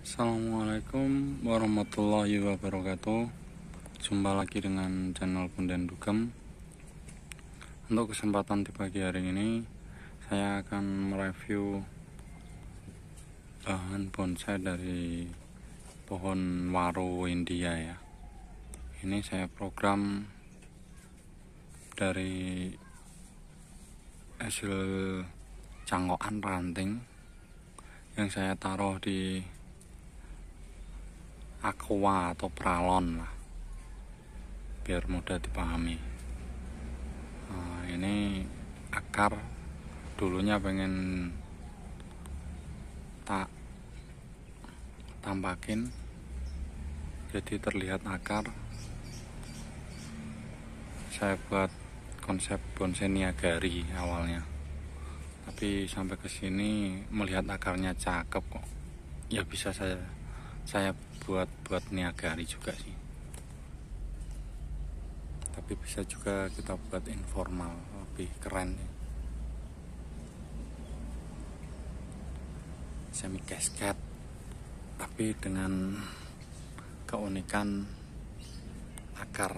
Assalamualaikum warahmatullahi wabarakatuh Jumpa lagi dengan channel Bundan Dugem Untuk kesempatan di pagi hari ini Saya akan mereview Bahan bonsai dari Pohon waru India ya Ini saya program Dari Hasil Cangkokan ranting Yang saya taruh di aqua atau pralon lah biar mudah dipahami nah, ini akar dulunya pengen tak tampakin jadi terlihat akar saya buat konsep bonsai niagari awalnya tapi sampai ke sini melihat akarnya cakep kok ya bisa saya saya buat buat niagari juga sih tapi bisa juga kita buat informal lebih keren ya. semi casket tapi dengan keunikan akar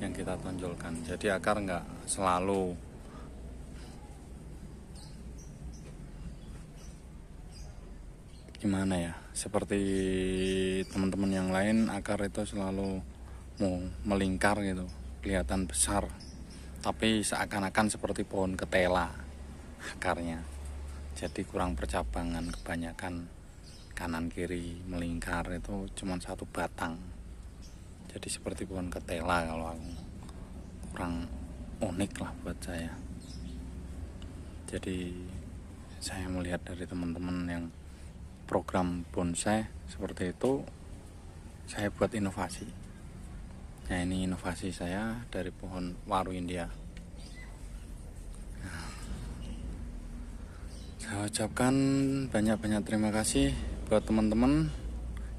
yang kita tonjolkan jadi akar nggak selalu gimana ya seperti teman-teman yang lain akar itu selalu mau melingkar gitu kelihatan besar tapi seakan-akan seperti pohon ketela akarnya jadi kurang percabangan kebanyakan kanan kiri melingkar itu cuma satu batang jadi seperti pohon ketela kalau aku kurang unik lah buat saya jadi saya melihat dari teman-teman yang program bonsai seperti itu saya buat inovasi nah ini inovasi saya dari pohon waru India saya ucapkan banyak-banyak terima kasih buat teman-teman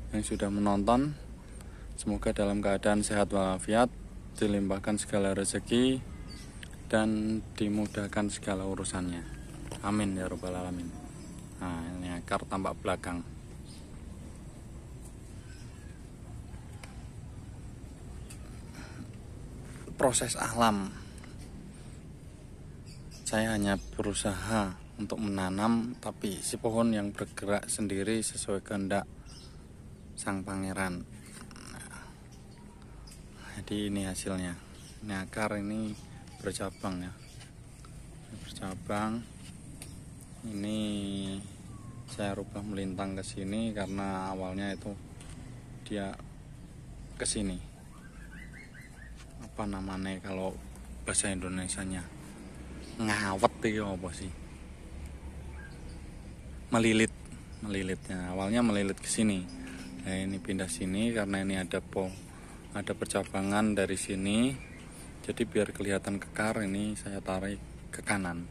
yang sudah menonton semoga dalam keadaan sehat walafiat dilimpahkan segala rezeki dan dimudahkan segala urusannya amin ya robbal alamin nah ini akar tampak belakang proses alam saya hanya berusaha untuk menanam tapi si pohon yang bergerak sendiri sesuai kehendak sang pangeran nah, jadi ini hasilnya ini akar ini bercabang ya bercabang ini saya rubah melintang ke sini karena awalnya itu dia ke sini apa namanya kalau bahasa Indonesia-nya ngawet itu ya apa sih melilit melilitnya awalnya melilit ke sini nah ini pindah sini karena ini ada po ada percabangan dari sini jadi biar kelihatan kekar ini saya tarik ke kanan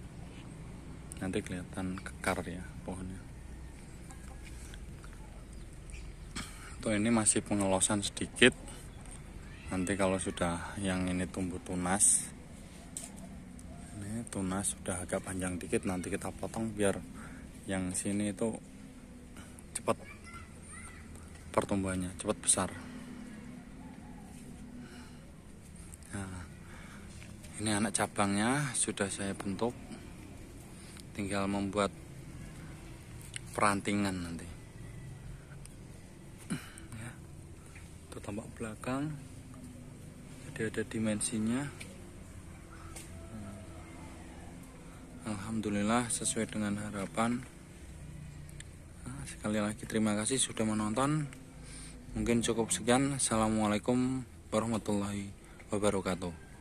nanti kelihatan kekar ya pohonnya tuh ini masih pengelosan sedikit nanti kalau sudah yang ini tumbuh tunas ini tunas sudah agak panjang dikit nanti kita potong biar yang sini itu cepat pertumbuhannya cepat besar nah ini anak cabangnya sudah saya bentuk tinggal membuat perantingan nanti ya. itu tampak belakang jadi ada dimensinya hmm. Alhamdulillah sesuai dengan harapan ah, sekali lagi terima kasih sudah menonton mungkin cukup sekian Assalamualaikum warahmatullahi wabarakatuh